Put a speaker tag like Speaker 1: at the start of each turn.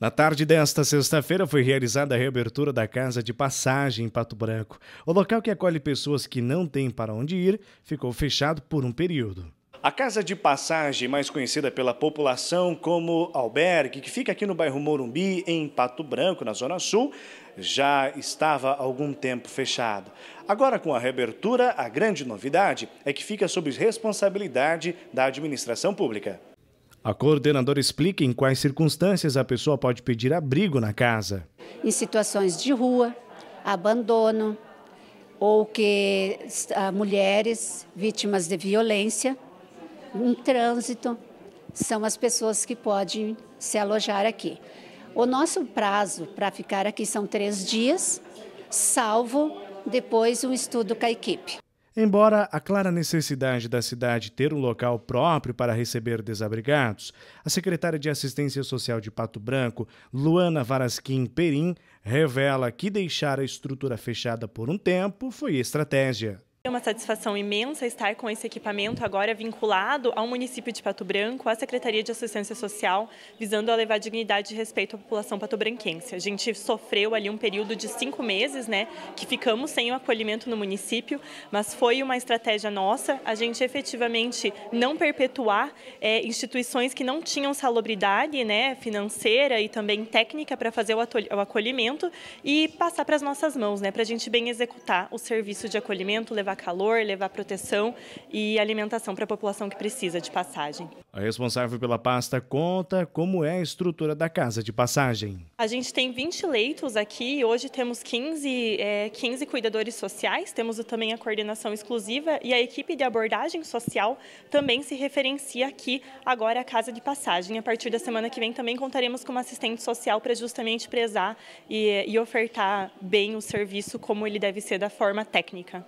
Speaker 1: Na tarde desta sexta-feira foi realizada a reabertura da Casa de Passagem em Pato Branco. O local que acolhe pessoas que não têm para onde ir ficou fechado por um período. A Casa de Passagem, mais conhecida pela população como albergue, que fica aqui no bairro Morumbi, em Pato Branco, na Zona Sul, já estava há algum tempo fechado. Agora, com a reabertura, a grande novidade é que fica sob responsabilidade da administração pública. A coordenadora explica em quais circunstâncias a pessoa pode pedir abrigo na casa.
Speaker 2: Em situações de rua, abandono, ou que ah, mulheres vítimas de violência, em trânsito, são as pessoas que podem se alojar aqui. O nosso prazo para ficar aqui são três dias, salvo depois um estudo com a equipe.
Speaker 1: Embora a clara necessidade da cidade ter um local próprio para receber desabrigados, a secretária de Assistência Social de Pato Branco, Luana Varasquim Perim, revela que deixar a estrutura fechada por um tempo foi estratégia.
Speaker 3: É uma satisfação imensa estar com esse equipamento agora vinculado ao município de Pato Branco, à Secretaria de Assistência Social, visando a levar dignidade e respeito à população patobranquense. A gente sofreu ali um período de cinco meses, né, que ficamos sem o acolhimento no município, mas foi uma estratégia nossa a gente efetivamente não perpetuar é, instituições que não tinham salubridade né, financeira e também técnica para fazer o acolhimento e passar para as nossas mãos, né, para a gente bem executar o serviço de acolhimento, levar levar calor, levar proteção e alimentação para a população que precisa de passagem.
Speaker 1: A responsável pela pasta conta como é a estrutura da casa de passagem.
Speaker 3: A gente tem 20 leitos aqui, hoje temos 15, é, 15 cuidadores sociais, temos também a coordenação exclusiva e a equipe de abordagem social também se referencia aqui agora à casa de passagem. A partir da semana que vem também contaremos com uma assistente social para justamente prezar e, e ofertar bem o serviço como ele deve ser da forma técnica.